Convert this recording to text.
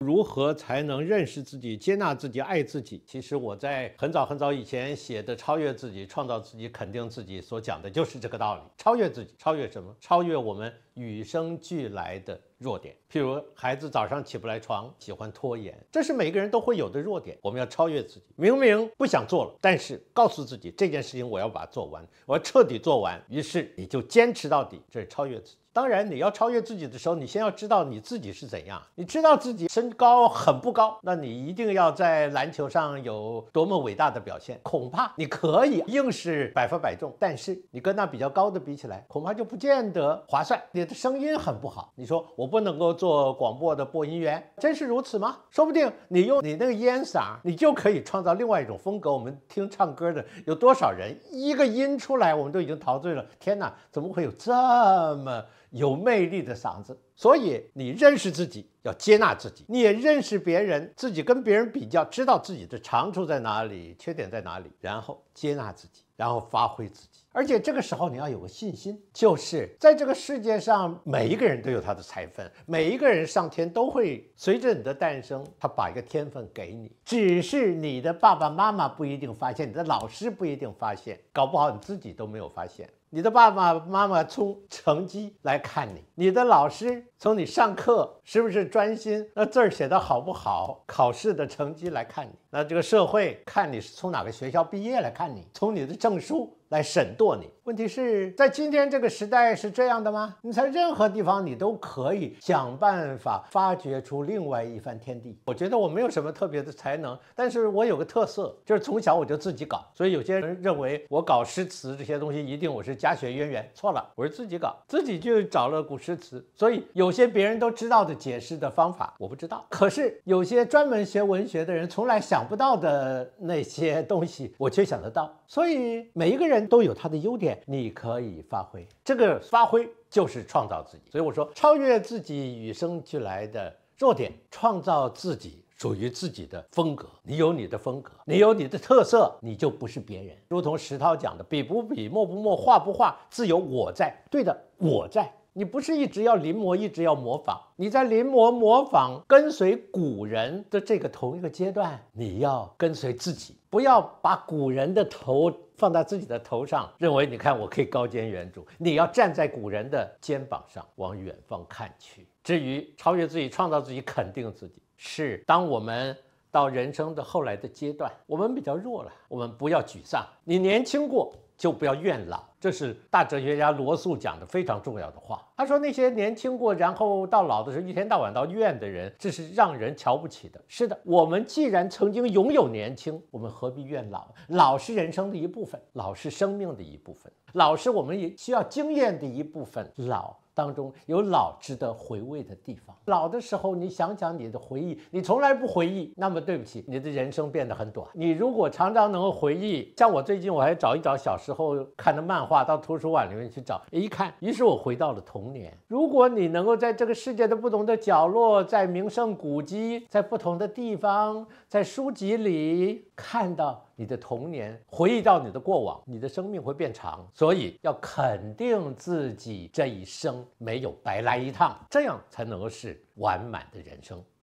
如何才能认识自己、接纳自己、爱自己？其实我在很早很早以前写的《超越自己、创造自己、肯定自己》所讲的就是这个道理：超越自己，超越什么？超越我们与生俱来的。弱点，譬如孩子早上起不来床，喜欢拖延，这是每个人都会有的弱点。我们要超越自己，明明不想做了，但是告诉自己这件事情我要把它做完，我要彻底做完，于是你就坚持到底，这是超越自己。当然，你要超越自己的时候，你先要知道你自己是怎样。你知道自己身高很不高，那你一定要在篮球上有多么伟大的表现，恐怕你可以硬是百发百中。但是你跟那比较高的比起来，恐怕就不见得划算。你的声音很不好，你说我。我不能够做广播的播音员，真是如此吗？说不定你用你那个烟嗓，你就可以创造另外一种风格。我们听唱歌的有多少人，一个音出来，我们都已经陶醉了。天哪，怎么会有这么……有魅力的嗓子，所以你认识自己，要接纳自己；你也认识别人，自己跟别人比较，知道自己的长处在哪里，缺点在哪里，然后接纳自己，然后发挥自己。而且这个时候你要有个信心，就是在这个世界上，每一个人都有他的才分，每一个人上天都会随着你的诞生，他把一个天分给你，只是你的爸爸妈妈不一定发现，你的老师不一定发现，搞不好你自己都没有发现。你的爸爸妈妈从成绩来看你，你的老师从你上课是不是专心，那字儿写的好不好，考试的成绩来看你，那这个社会看你是从哪个学校毕业来看你，从你的证书。来审度你。问题是在今天这个时代是这样的吗？你在任何地方你都可以想办法发掘出另外一番天地。我觉得我没有什么特别的才能，但是我有个特色，就是从小我就自己搞。所以有些人认为我搞诗词这些东西一定我是家学渊源，错了，我是自己搞，自己就找了古诗词。所以有些别人都知道的解释的方法我不知道，可是有些专门学文学的人从来想不到的那些东西，我却想得到。所以每一个人。都有它的优点，你可以发挥。这个发挥就是创造自己。所以我说，超越自己与生俱来的弱点，创造自己属于自己的风格。你有你的风格，你有你的特色，你就不是别人。如同石涛讲的：“比不比，墨不墨，画不画，自有我在。”对的，我在。你不是一直要临摹，一直要模仿。你在临摹、模仿、跟随古人的这个同一个阶段，你要跟随自己，不要把古人的头放在自己的头上，认为你看我可以高瞻远瞩。你要站在古人的肩膀上，往远方看去。至于超越自己、创造自己、肯定自己，是当我们到人生的后来的阶段，我们比较弱了，我们不要沮丧。你年轻过，就不要怨老。这是大哲学家罗素讲的非常重要的话。他说：“那些年轻过，然后到老的时候一天到晚到怨的人，这是让人瞧不起的。”是的，我们既然曾经拥有年轻，我们何必怨老？老是人生的一部分，老是生命的一部分，老是我们也需要经验的一部分。老当中有老值得回味的地方。老的时候，你想想你的回忆，你从来不回忆，那么对不起，你的人生变得很短。你如果常常能够回忆，像我最近我还找一找小时候看的漫。到图书馆里面去找，一看，于是我回到了童年。如果你能够在这个世界的不同的角落，在名胜古迹，在不同的地方，在书籍里看到你的童年，回忆到你的过往，你的生命会变长。所以要肯定自己这一生没有白来一趟，这样才能够是完满的人生。